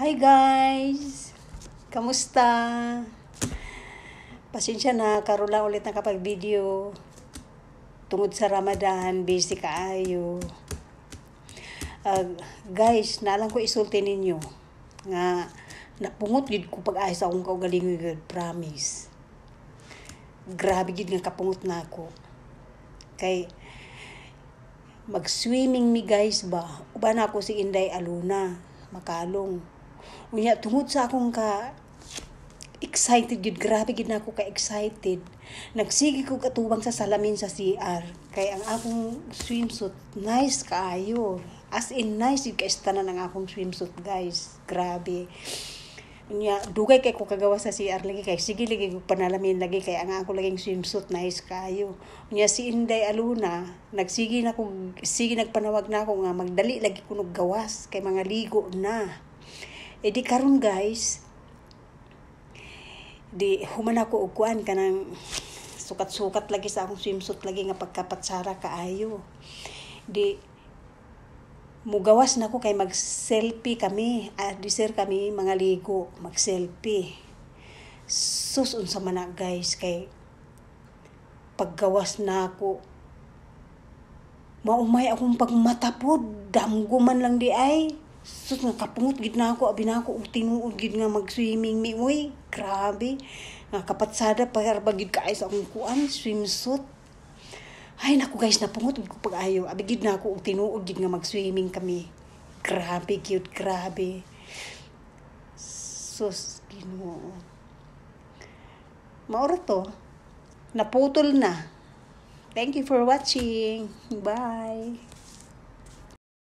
Hi guys! Kamusta? Pasensya na, karoon lang ulit nakapag-video tungod sa Ramadan, busy kaayo. Uh, ah, guys, naalang ko isulti ninyo nga napungot gid ko pag-ayos sa akong kaugalingon gid, promise. Grabe gid nga kapungot na ako. Kay mag-swimming mi guys ba. Uban ako si Inday Aluna, makalong Unya, tungod sa akong ka excited gid grabe gid nako ka-excited. Nagsige ko katubang sa salamin sa CR. Kay ang akong swimsuit, nice kaayo. As in, nice yun tanan ang akong swimsuit, guys. Grabe. Unya dugay kay ko kagawa sa CR lagi kay sige lagi ko panalamin lagi kay ang ako laging swimsuit nice kaayo. Unya si Inday Aluna, nagsige na kong sige nagpanawag na ako nga magdali lagi ko gawas kay mga ligo na. E di karon guys, di humana ko uguan ka ng sukat-sukat lagi sa akong swimsuit lagi nga pagkapatsara kaayo. Di mugawas na ko kay mag-selfie kami. Ah, di sir kami mga ligo, mag-selfie. Susun sa mana guys kay paggawas na ako maumay akong pagmatapod damgo lang di ay Sus, nakapungot gid na ako, abi na ako, tinuod gid nga mag-swimming mi, uy, grabe. Nakapatsada, pagarbagid ka sa akong kuan, swimsuit. Ay, naku guys, napungot gid ko pag ayo, abi gid na ako, tinuod gid nga mag-swimming kami. Grabe, cute, grabe. Sus, ginoo. Mauro to. Naputol na. Thank you for watching. Bye.